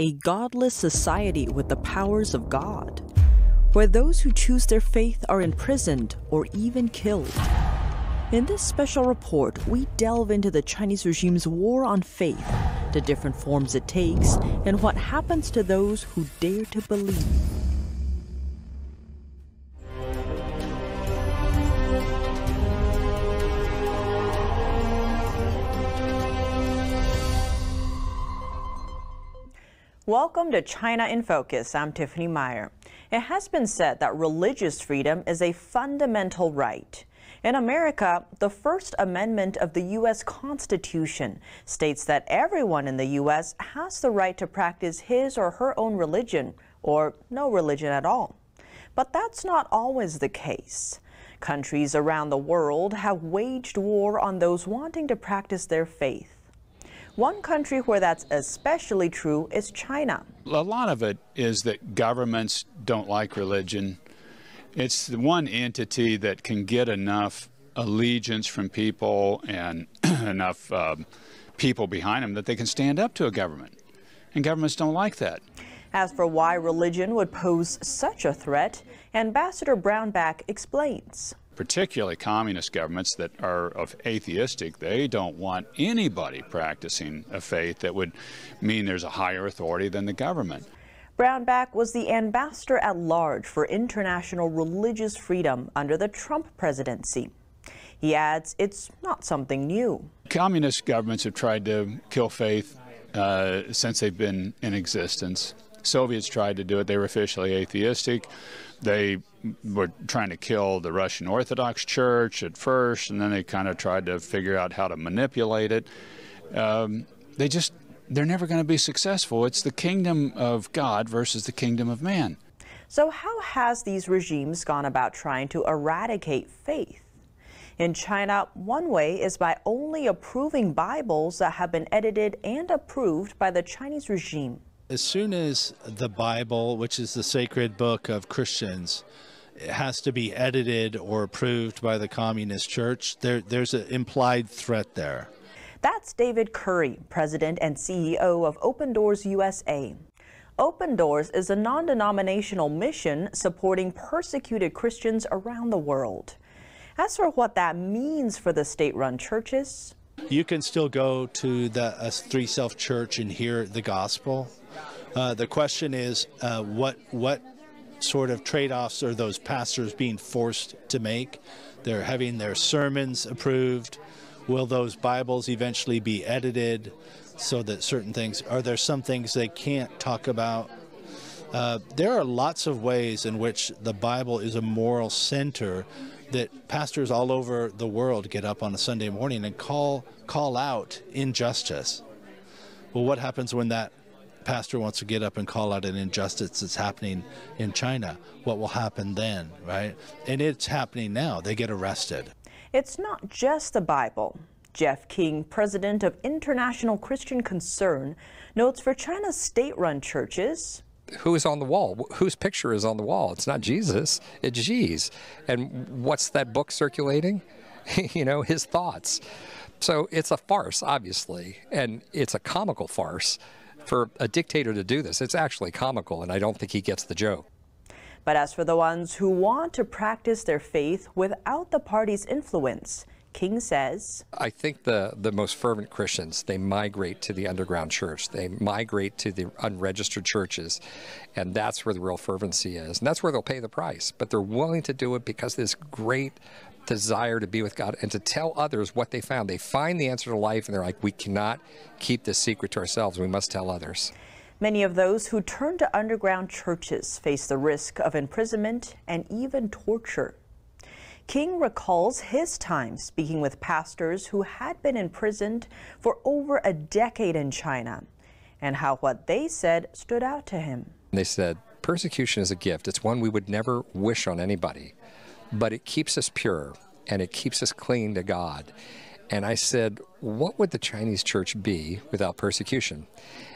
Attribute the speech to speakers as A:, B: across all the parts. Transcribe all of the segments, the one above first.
A: a godless society with the powers of God, where those who choose their faith are imprisoned or even killed. In this special report, we delve into the Chinese regime's war on faith, the different forms it takes, and what happens to those who dare to believe. Welcome to China in Focus. I'm Tiffany Meyer. It has been said that religious freedom is a fundamental right. In America, the First Amendment of the U.S. Constitution states that everyone in the U.S. has the right to practice his or her own religion or no religion at all. But that's not always the case. Countries around the world have waged war on those wanting to practice their faith. One country where that's especially true is China.
B: A lot of it is that governments don't like religion. It's the one entity that can get enough allegiance from people and enough um, people behind them that they can stand up to a government. And governments don't like that.
A: As for why religion would pose such a threat, Ambassador Brownback explains
B: particularly communist governments that are of atheistic, they don't want anybody practicing a faith that would mean there's a higher authority than the government.
A: Brownback was the ambassador at large for international religious freedom under the Trump presidency.
B: He adds it's not something new. Communist governments have tried to kill faith uh, since they've been in existence. Soviets tried to do it. They were officially atheistic. They were trying to kill the Russian Orthodox Church at first, and then they kind of tried to figure out how to manipulate it. Um, they just, they're never going to be successful. It's the kingdom of God versus the kingdom of man.
A: So, how has these regimes gone about trying to eradicate faith? In China, one way is by only approving Bibles that have been edited and approved by the Chinese regime
C: as soon as the Bible, which is the sacred book of Christians, has to be edited or approved by the Communist Church, there, there's an implied threat there.
A: That's David Curry, President and CEO of Open Doors USA. Open Doors is a non denominational mission supporting persecuted Christians around the world. As for what that means for the state run churches,
C: you can still go to the uh, Three Self Church and hear the gospel. Uh, the question is, uh, what what sort of trade-offs are those pastors being forced to make? They're having their sermons approved. Will those Bibles eventually be edited so that certain things are there? Some things they can't talk about. Uh, there are lots of ways in which the Bible is a moral center that pastors all over the world get up on a Sunday morning and call call out injustice. Well, what happens when that pastor wants to get up and call out an injustice that's happening in China? What will happen then, right? And it's happening now. They get arrested.
A: It's not just the Bible. Jeff King, president of International Christian Concern, notes for China's state run
D: churches, who is on the wall? Whose picture is on the wall? It's not Jesus, it's Jesus. And what's that book circulating? you know, his thoughts. So it's a farce, obviously, and it's a comical farce for a dictator to do this. It's actually comical, and I don't think he gets the joke.
A: But as for the ones who want to practice their faith without the party's influence, King says.
D: I think the, the most fervent Christians, they migrate to the underground church. They migrate to the unregistered churches. And that's where the real fervency is. And that's where they'll pay the price. But they're willing to do it because this great desire to be with God and to tell others what they found. They find the answer to life and they're like, we cannot keep this secret to ourselves. We must tell others. Many
A: of those who turn to underground churches face the risk of imprisonment and even torture King recalls his time speaking with pastors who had been imprisoned for over a decade in China and how what they said stood out to him.
D: They said, Persecution is a gift. It's one we would never wish on anybody, but it keeps us pure and it keeps us clean to God. And I said, What would the Chinese church be without persecution?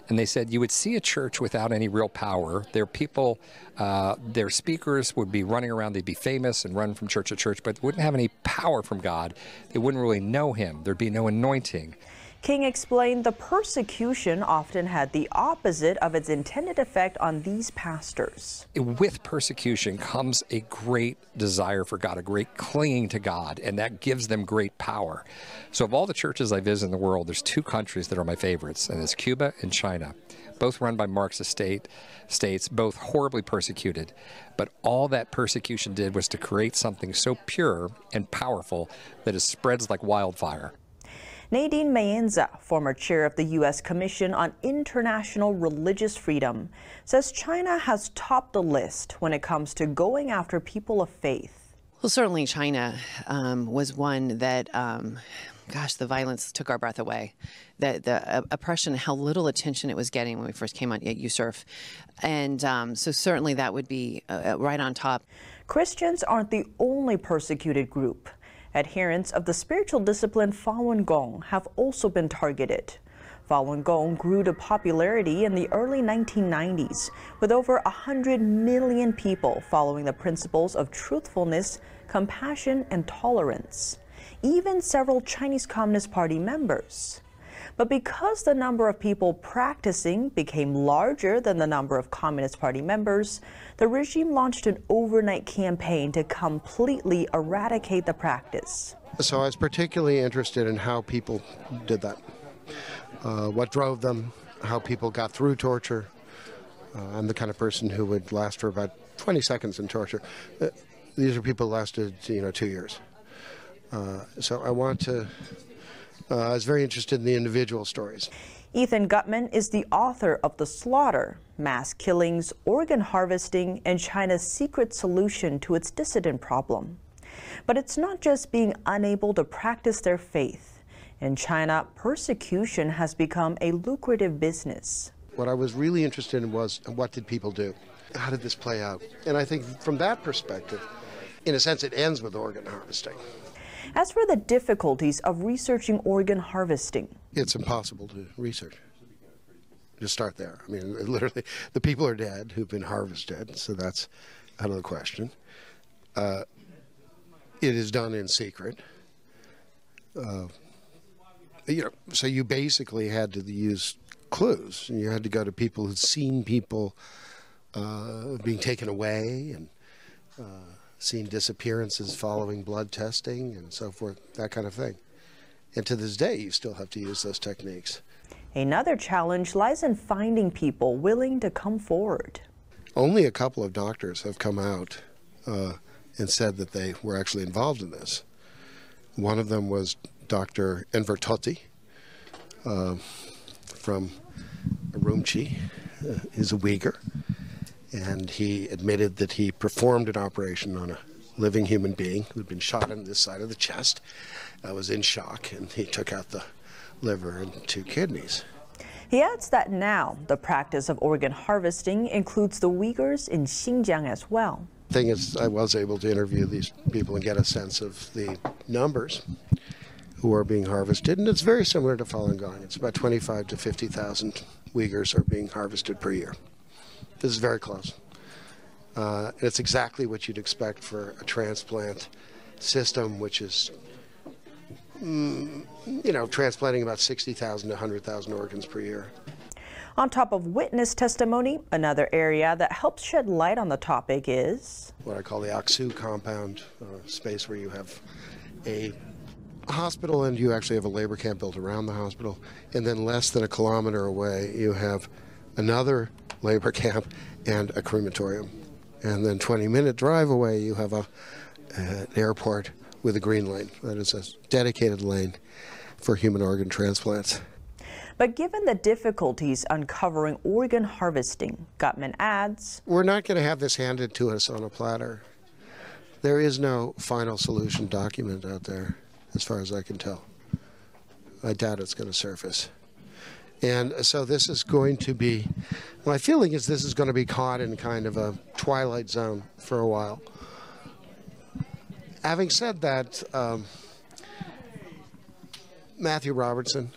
D: And they said, You would see a church without any real power. Their people, uh, their speakers would be running around. They'd be famous and run from church to church, but wouldn't have any power from God. They wouldn't really know Him. There'd be no anointing.
A: King explained the persecution often had the opposite of its intended effect on these pastors.
D: With persecution comes a great desire for God, a great clinging to God, and that gives them great power. So, of all the churches I visit in the world, there's two countries that are my favorites, and it's Cuba and China, both run by Marxist state, states, both horribly persecuted. But all that persecution did was to create something so pure and powerful that it spreads like wildfire.
A: Nadine Mayenza, former chair of the U.S. Commission on International Religious Freedom, says China has topped the list when it comes to going after people of faith. Well, certainly China um, was one that, um, gosh, the violence took our breath away. The, the uh, oppression, how little attention it was getting when we first came on at USURF. And um, so certainly that would be uh, uh, right on top. Christians aren't the only persecuted group. Adherents of the spiritual discipline Falun Gong have also been targeted. Falun Gong grew to popularity in the early 1990s, with over 100 million people following the principles of truthfulness, compassion, and tolerance. Even several Chinese Communist Party members. But because the number of people practicing became larger than the number of Communist Party members, the regime launched an overnight campaign to completely eradicate the practice.
E: So I was particularly interested in how people did that, uh, what drove them, how people got through torture. Uh, I'm the kind of person who would last for about 20 seconds in torture. Uh, these are people who lasted, you know, two years. Uh, so I want to uh, I was very interested in the individual stories.
A: Ethan Gutman is the author of The Slaughter Mass Killings, Organ Harvesting, and China's Secret Solution to its Dissident Problem. But it's not just being unable to practice their faith. In China, persecution has become a lucrative business.
E: What I was really interested in was what did people do? How did this play out? And I think from that perspective, in a sense, it ends with organ harvesting. As for the difficulties of researching
A: organ harvesting,
E: it's impossible to research. Just start there. I mean, literally, the people are dead who've been harvested, so that's out of the question. Uh, it is done in secret. Uh, you know, so you basically had to use clues, and you had to go to people who'd seen people uh, being taken away and. Uh, seen disappearances following blood testing and so forth, that kind of thing. And to this day, you still have to use those techniques. Another challenge lies in finding people willing
A: to come forward.
E: Only a couple of doctors have come out uh, and said that they were actually involved in this. One of them was Dr. Enver uh, from Rumchi. Uh, he's a Uyghur and he admitted that he performed an operation on a living human being who'd been shot in this side of the chest. I was in shock, and he took out the liver and two kidneys.
A: He adds that now the practice of organ harvesting includes the Uyghurs in Xinjiang as well.
E: The thing is, I was able to interview these people and get a sense of the numbers who are being harvested, and it's very similar to Falun Gong. It's about 25 to 50,000 Uyghurs are being harvested per year. This is very close. Uh, and it's exactly what you'd expect for a transplant system, which is, mm, you know, transplanting about 60,000 to 100,000 organs per year.
A: On top of witness testimony, another area that helps shed light on the topic is
E: what I call the OXU compound uh, space, where you have a hospital and you actually have a labor camp built around the hospital, and then less than a kilometer away, you have another labor camp, and a crematorium. And then 20 minute drive away, you have a, an airport with a green lane. That is a dedicated lane for human organ transplants.
A: But given the difficulties uncovering organ harvesting,
E: Gutman adds We're not going to have this handed to us on a platter. There is no final solution document out there, as far as I can tell. I doubt it's going to surface. And so this is going to be, my feeling is this is going to be caught in kind of a twilight zone for a while. Having said that, um, Matthew Robertson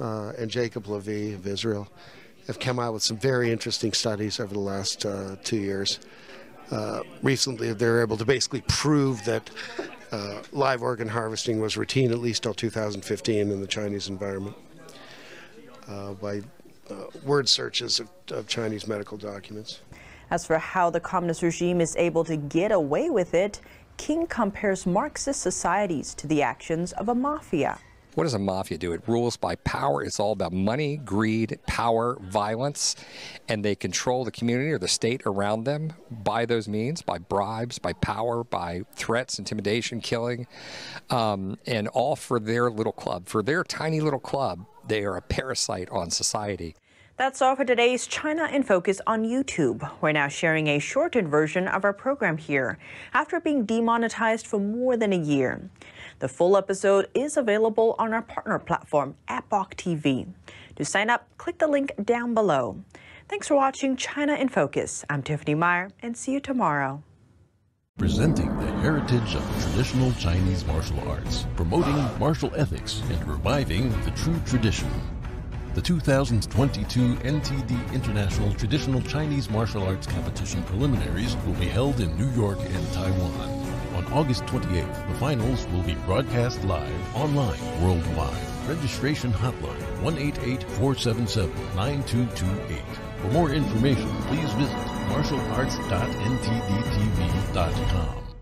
E: uh, and Jacob Levy of Israel have come out with some very interesting studies over the last uh, two years. Uh, recently, they were able to basically prove that uh, live organ harvesting was routine at least till 2015 in the Chinese environment. Uh, by uh, word searches of, of Chinese
A: medical documents. As for how the communist regime is able to get away with it, King compares Marxist societies to the actions of a mafia.
D: What does a mafia do? It rules by power. It's all about money, greed, power, violence, and they control the community or the state around them by those means, by bribes, by power, by threats, intimidation, killing, um, and all for their little club, for their tiny little club. They are a parasite on society.
A: That's all for today's China in Focus on YouTube. We're now sharing a shortened version of our program here after being demonetized for more than a year. The full episode is available on our partner platform, Atbok TV. To sign up, click the link down below. Thanks for watching China in Focus. I'm Tiffany Meyer, and see you tomorrow.
C: Presenting the heritage of traditional Chinese martial arts, promoting martial ethics, and reviving the true tradition. The 2022 NTD International Traditional Chinese Martial Arts Competition Preliminaries will be held in New York and Taiwan. August 28th, the finals will be broadcast live online worldwide. Registration hotline one 477 9228 For more information, please visit martialarts.ntdtv.com.